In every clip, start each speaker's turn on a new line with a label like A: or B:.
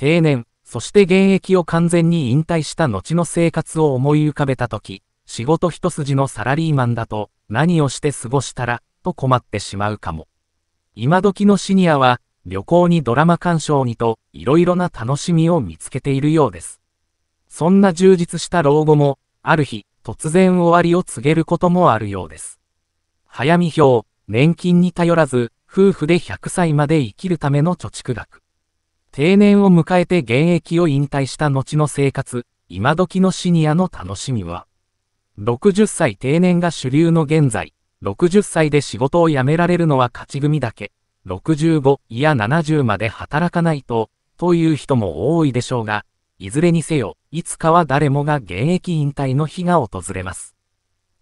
A: 定年、そして現役を完全に引退した後の生活を思い浮かべたとき、仕事一筋のサラリーマンだと何をして過ごしたらと困ってしまうかも。今時のシニアは旅行にドラマ鑑賞にと色々な楽しみを見つけているようです。そんな充実した老後も、ある日、突然終わりを告げることもあるようです。早見表、年金に頼らず、夫婦で100歳まで生きるための貯蓄額。定年を迎えて現役を引退した後の生活、今時のシニアの楽しみは、60歳定年が主流の現在、60歳で仕事を辞められるのは勝ち組だけ、65いや70まで働かないと、という人も多いでしょうが、いずれにせよ、いつかは誰もが現役引退の日が訪れます。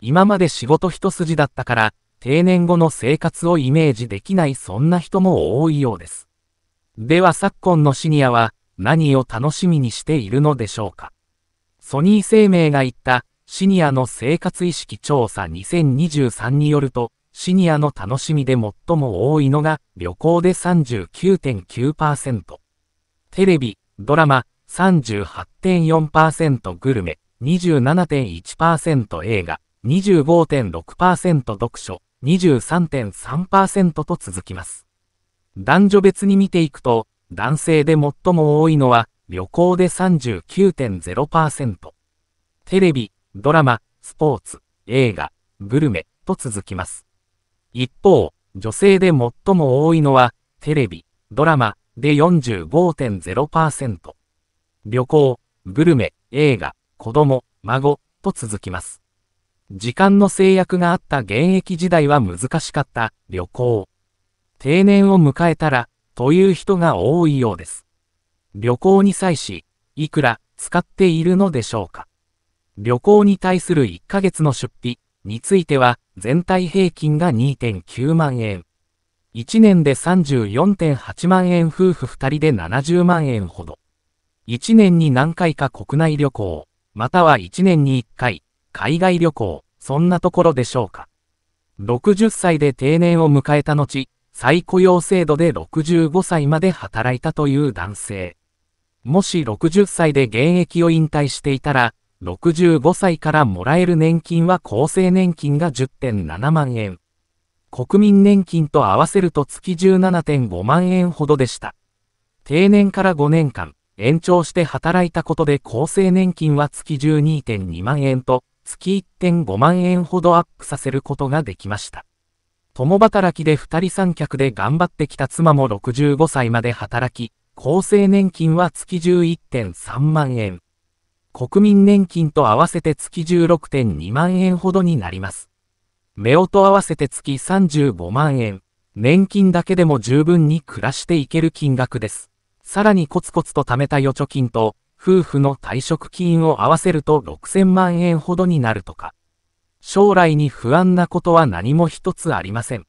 A: 今まで仕事一筋だったから、定年後の生活をイメージできないそんな人も多いようです。では昨今のシニアは何を楽しみにしているのでしょうか。ソニー生命が言ったシニアの生活意識調査2023によると、シニアの楽しみで最も多いのが旅行で39.9%、テレビ、ドラマ38.4%グルメ、27.1%映画、25.6%読書、23.3%と続きます。男女別に見ていくと、男性で最も多いのは、旅行で39.0%。テレビ、ドラマ、スポーツ、映画、グルメ、と続きます。一方、女性で最も多いのは、テレビ、ドラマ、で45.0%。旅行、グルメ、映画、子供、孫、と続きます。時間の制約があった現役時代は難しかった、旅行。定年を迎えたら、という人が多いようです。旅行に際し、いくら使っているのでしょうか。旅行に対する1ヶ月の出費については、全体平均が2.9万円。1年で34.8万円夫婦2人で70万円ほど。1年に何回か国内旅行、または1年に1回、海外旅行、そんなところでしょうか。60歳で定年を迎えた後、再雇用制度で65歳まで働いたという男性。もし60歳で現役を引退していたら、65歳からもらえる年金は厚生年金が10.7万円。国民年金と合わせると月17.5万円ほどでした。定年から5年間、延長して働いたことで厚生年金は月12.2万円と、月1.5万円ほどアップさせることができました。共働きで二人三脚で頑張ってきた妻も65歳まで働き、厚生年金は月11.3万円。国民年金と合わせて月16.2万円ほどになります。目をと合わせて月35万円。年金だけでも十分に暮らしていける金額です。さらにコツコツと貯めた預貯金と、夫婦の退職金を合わせると6000万円ほどになるとか。将来に不安なことは何も一つありません。